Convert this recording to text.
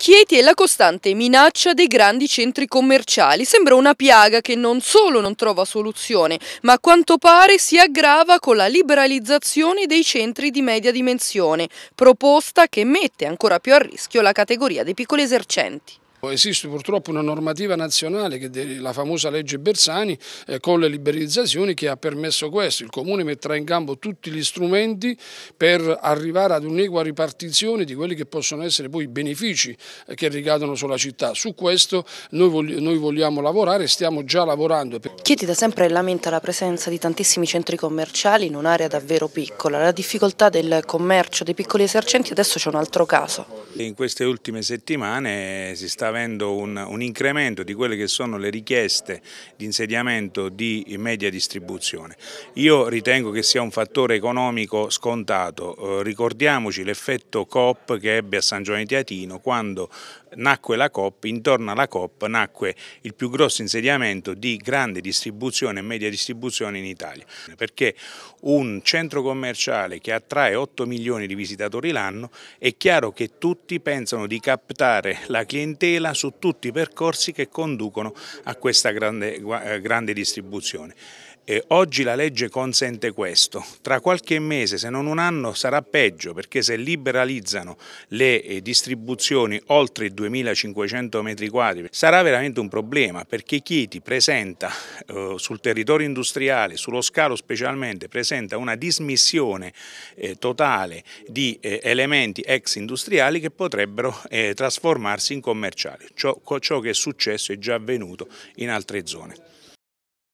Chieti è la costante minaccia dei grandi centri commerciali. Sembra una piaga che non solo non trova soluzione, ma a quanto pare si aggrava con la liberalizzazione dei centri di media dimensione, proposta che mette ancora più a rischio la categoria dei piccoli esercenti. Esiste purtroppo una normativa nazionale, la famosa legge Bersani, eh, con le liberalizzazioni che ha permesso questo. Il Comune metterà in campo tutti gli strumenti per arrivare ad un'equa ripartizione di quelli che possono essere poi i benefici eh, che ricadono sulla città. Su questo noi vogliamo lavorare e stiamo già lavorando. Chieti da sempre lamenta la presenza di tantissimi centri commerciali in un'area davvero piccola. La difficoltà del commercio dei piccoli esercenti adesso c'è un altro caso. In queste ultime settimane si sta avendo un, un incremento di quelle che sono le richieste di insediamento di media distribuzione. Io ritengo che sia un fattore economico scontato, eh, ricordiamoci l'effetto COP che ebbe a San Giovanni Teatino quando nacque la COP, intorno alla COP nacque il più grosso insediamento di grande distribuzione e media distribuzione in Italia, perché un centro commerciale che attrae 8 milioni di visitatori l'anno è chiaro che tutti pensano di captare la clientela tutela su tutti i percorsi che conducono a questa grande, eh, grande distribuzione. E eh, oggi la legge consente questo, tra qualche mese, se non un anno, sarà peggio perché se liberalizzano le eh, distribuzioni oltre i 2500 metri quadri sarà veramente un problema perché chi presenta eh, sul territorio industriale, sullo scalo specialmente, presenta una dismissione eh, totale di eh, elementi ex industriali che potrebbero trasformarsi in commerciali sociali. Ciò, ciò che è successo è già avvenuto in altre zone.